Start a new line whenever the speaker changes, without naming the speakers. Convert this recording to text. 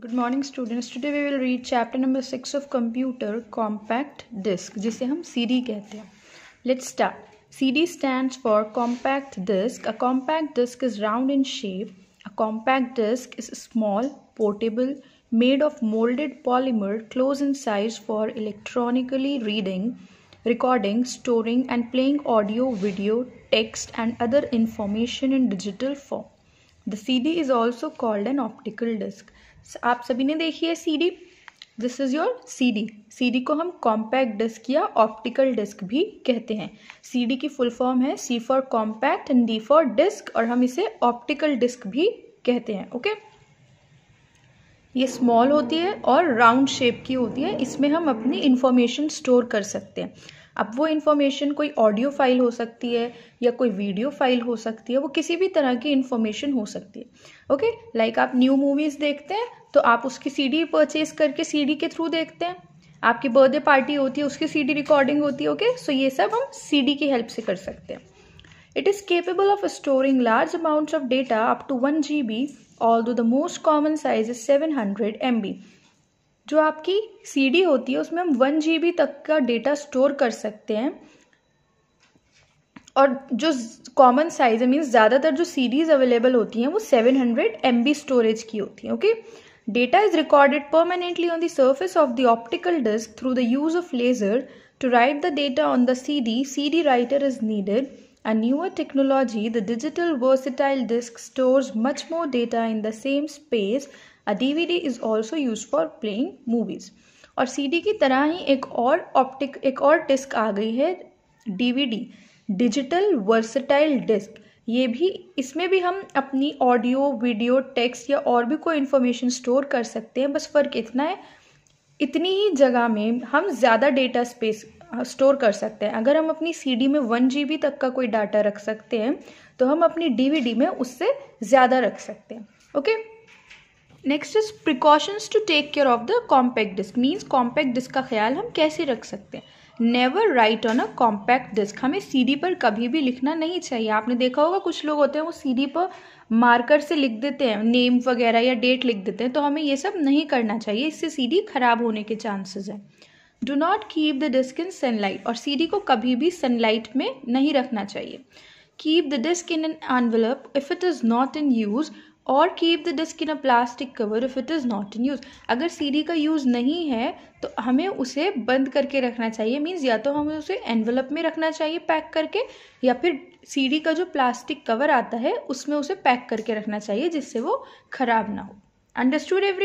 Good morning students today we will read chapter number six of computer compact disc जिसे हम CD कहते हैं let's start CD stands for compact disc a compact disc is round in shape a compact disc is small portable made of molded polymer close in size for electronically reading, recording, storing and playing audio, video, text and other information in digital form. The CD is also called an optical disc. आप सभी ने देखी है CD this is your CD CD को हम compact disc या optical disc भी कहते हैं सीडी की फुल फॉर्म है C for compact and D for disc और हम इसे ऑप्टिकल डिस्क भी कहते हैं ओके okay? ये स्मॉल होती है और राउंड शेप की होती है इसमें हम अपनी इन्फॉर्मेशन स्टोर कर सकते हैं अब वो इन्फॉर्मेशन कोई ऑडियो फाइल हो सकती है या कोई वीडियो फाइल हो सकती है वो किसी भी तरह की इन्फॉर्मेशन हो सकती है ओके लाइक like आप न्यू मूवीज़ देखते हैं तो आप उसकी सीडी परचेज करके सीडी के थ्रू देखते हैं आपकी बर्थडे पार्टी होती है उसकी सीडी रिकॉर्डिंग होती है ओके सो ये सब हम सीडी की हेल्प से कर सकते हैं it is capable of storing large amounts of data up to one G B although the most common size is 700 MB जो आपकी सीडी होती है उसमें हम वन जी तक का डेटा स्टोर कर सकते हैं और जो कॉमन साइज है मीन्स ज़्यादातर जो सीडीज अवेलेबल होती हैं वो 700 हंड्रेड एम बी स्टोरेज की होती हैं okay data is recorded permanently on the surface of the optical disc through the use of laser to write the data on the C D C D writer is needed A newer technology, the digital versatile disc stores much more data in the same space. A DVD is also used for playing movies. और CD की तरह ही एक और optic एक और disc आ गई है DVD, digital versatile disc ये भी इसमें भी हम अपनी ऑडियो वीडियो टेक्स्ट या और भी कोई इन्फॉर्मेशन स्टोर कर सकते हैं बस फ़र्क इतना है इतनी ही जगह में हम ज़्यादा डेटा स्पेस स्टोर कर सकते हैं अगर हम अपनी सीडी में वन जी तक का कोई डाटा रख सकते हैं तो हम अपनी डीवीडी में उससे ज़्यादा रख सकते हैं okay next is precautions to take care of the compact disc means compact disc का ख्याल हम कैसे रख सकते हैं never write on a compact disc हमें सीडी पर कभी भी लिखना नहीं चाहिए आपने देखा होगा कुछ लोग होते हैं वो सीडी पर मार्कर से लिख देते हैं नेम वगैरह या डेट लिख देते हैं तो हमें ये सब नहीं करना चाहिए इससे सीडी खराब होने के चांसेस हैं do not keep the disc in sunlight और सीडी को कभी भी सनलाइट में नहीं रखना चाहिए keep the disc in an envelope if it is not in use और keep the disc in a plastic cover if it is not in use अगर सीडी का यूज़ नहीं है तो हमें उसे बंद करके रखना चाहिए मीन्स या तो हमें उसे एनवलप में रखना चाहिए पैक करके या फिर सीडी का जो प्लास्टिक कवर आता है उसमें उसे पैक करके रखना चाहिए जिससे वो ख़राब ना हो अंडरस्टूड एवरी